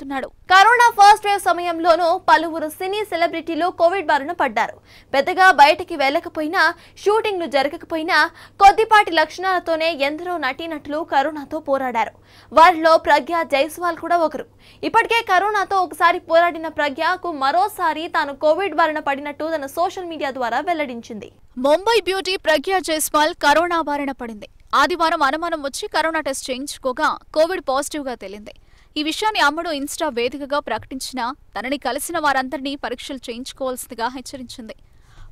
చెప్తున్నాడు corona first wave సమయంలోనూ పలువురు సినీ సెలబ్రిటీలు కోవిడ్ బారిన పడ్డారు పెద్దగా బయటికి వెళ్ళకపోయినా షూటింగ్లు జరగకపోయినా కొద్దిపాటి లక్షణాలతోనే ఎందరో నటీనటులు కరోనాతో పోరాడారు వారిలో ప్రజ్ఞ జైస్వాల్ కూడా ఒకరు ఇప్పటికే కరోనాతో ఒకసారి పోరాడిన ప్రజ్ఞకు మరోసారి తాను కోవిడ్ బారిన పడినట్టు తన సోషల్ మీడియా ద్వారా వెల్లడించింది ముంబై బ్యూటీ ప్రజ్ఞ జైస్వాల్ కరోనా బారిన పడింది ఆదివారం అనుమానం వచ్చి కరోనా టెస్ట్ చేయించుకోగా కోవిడ్ పాజిటివ్గా తేలింది ఈ విషయాన్ని అమ్మడు ఇన్స్టా వేదికగా ప్రకటించిన తనని కలిసిన వారందరినీ పరీక్షలు చేయించుకోవాల్సిందిగా హెచ్చరించింది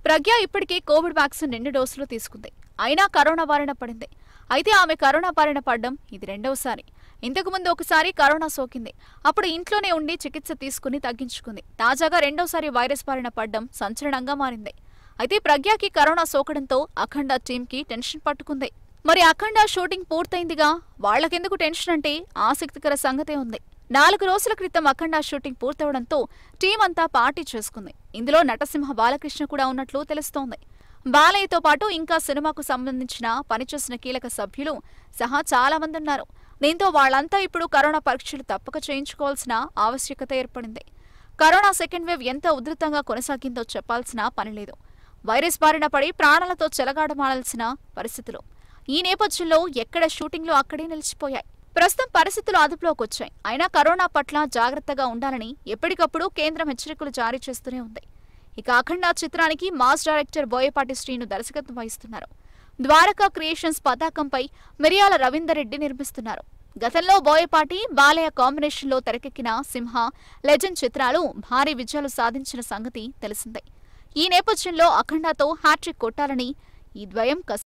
ప్రజ్ఞ ఇప్పటికే కోవిడ్ వ్యాక్సిన్ రెండు డోసులు తీసుకుంది అయినా కరోనా బారిన పడింది అయితే ఆమె కరోనా బారిన పడడం ఇది రెండవసారి ఇంతకుముందు ఒకసారి కరోనా సోకింది అప్పుడు ఇంట్లోనే ఉండి చికిత్స తీసుకుని తగ్గించుకుంది తాజాగా రెండోసారి వైరస్ బారిన పడడం సంచలనంగా మారింది అయితే ప్రజ్ఞాకి కరోనా సోకడంతో అఖండ టీంకి టెన్షన్ పట్టుకుంది మరి అఖండ షూటింగ్ పూర్తయిందిగా వాళ్లకెందుకు టెన్షన్ అంటే ఆసక్తికర సంగతే ఉంది నాలుగు రోజుల క్రితం అఖండ షూటింగ్ పూర్తవడంతో టీం అంతా పార్టీ చేసుకుంది ఇందులో నటసింహ బాలకృష్ణ కూడా ఉన్నట్లు తెలుస్తోంది బాలయ్యతో పాటు ఇంకా సినిమాకు సంబంధించిన పనిచేసిన కీలక సభ్యులు సహా చాలా మంది ఉన్నారు దీంతో వాళ్లంతా ఇప్పుడు కరోనా పరీక్షలు తప్పక చేయించుకోవాల్సిన ఆవశ్యకత ఏర్పడింది కరోనా సెకండ్ వేవ్ ఎంత ఉధృతంగా కొనసాగిందో చెప్పాల్సిన పనిలేదు వైరస్ బారిన పడి ప్రాణాలతో చెలగాడమాడాల్సిన పరిస్థితులు ఈ నేపథ్యంలో ఎక్కడ షూటింగ్లు అక్కడే నిలిచిపోయాయి ప్రస్తుతం పరిస్థితులు అదుపులోకి వచ్చాయి అయినా కరోనా పట్ల జాగ్రత్తగా ఉండాలని ఎప్పటికప్పుడు కేంద్రం హెచ్చరికలు జారీ చేస్తూనే ఉంది ఇక అఖండ చిత్రానికి మాస్ డైరెక్టర్ బోయపాటి శ్రీను దర్శకత్వం వహిస్తున్నారు ద్వారకా క్రియేషన్స్ పతాకంపై మిరియాల రవీందర్ రెడ్డి నిర్మిస్తున్నారు గతంలో బోయపాటి బాలయ్య కాంబినేషన్లో తెరకెక్కిన సింహ లెజెండ్ చిత్రాలు భారీ విజయాలు సాధించిన సంగతి తెలిసిందే ఈ నేపథ్యంలో అఖండతో హ్యాట్రిక్ కొట్టాలని ఈ ద్వయం